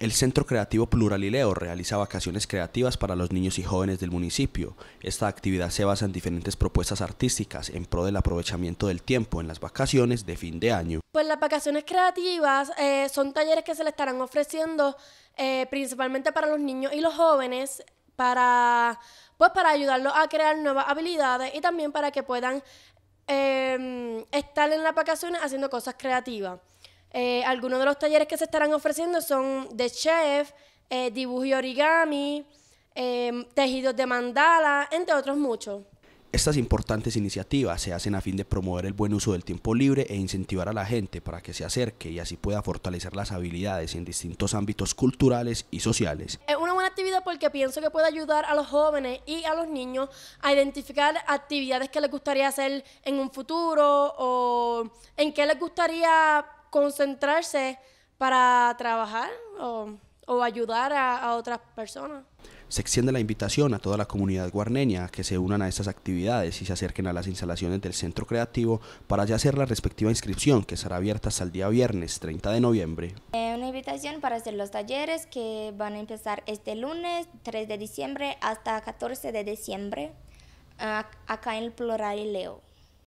El Centro Creativo Pluralileo realiza vacaciones creativas para los niños y jóvenes del municipio. Esta actividad se basa en diferentes propuestas artísticas en pro del aprovechamiento del tiempo en las vacaciones de fin de año. Pues las vacaciones creativas eh, son talleres que se le estarán ofreciendo eh, principalmente para los niños y los jóvenes para, pues, para ayudarlos a crear nuevas habilidades y también para que puedan eh, estar en las vacaciones haciendo cosas creativas. Eh, algunos de los talleres que se estarán ofreciendo son de chef, eh, dibujo y origami, em, tejidos de mandala, entre otros muchos. Estas importantes iniciativas se hacen a fin de promover el buen uso del tiempo libre e incentivar a la gente para que se acerque y así pueda fortalecer las habilidades en distintos ámbitos culturales y sociales. Es una buena actividad porque pienso que puede ayudar a los jóvenes y a los niños a identificar actividades que les gustaría hacer en un futuro o en qué les gustaría concentrarse para trabajar o, ayudar a, a otras personas se extiende la invitación a toda la comunidad guarneña que se unan a estas actividades y se acerquen a las instalaciones del Centro Creativo para ya hacer la respectiva inscripción que estará abierta hasta el día viernes 30 de noviembre. Eh, una invitación para hacer los talleres que van a empezar este lunes 3 de diciembre hasta 14 de diciembre acá en el Plural y Leo.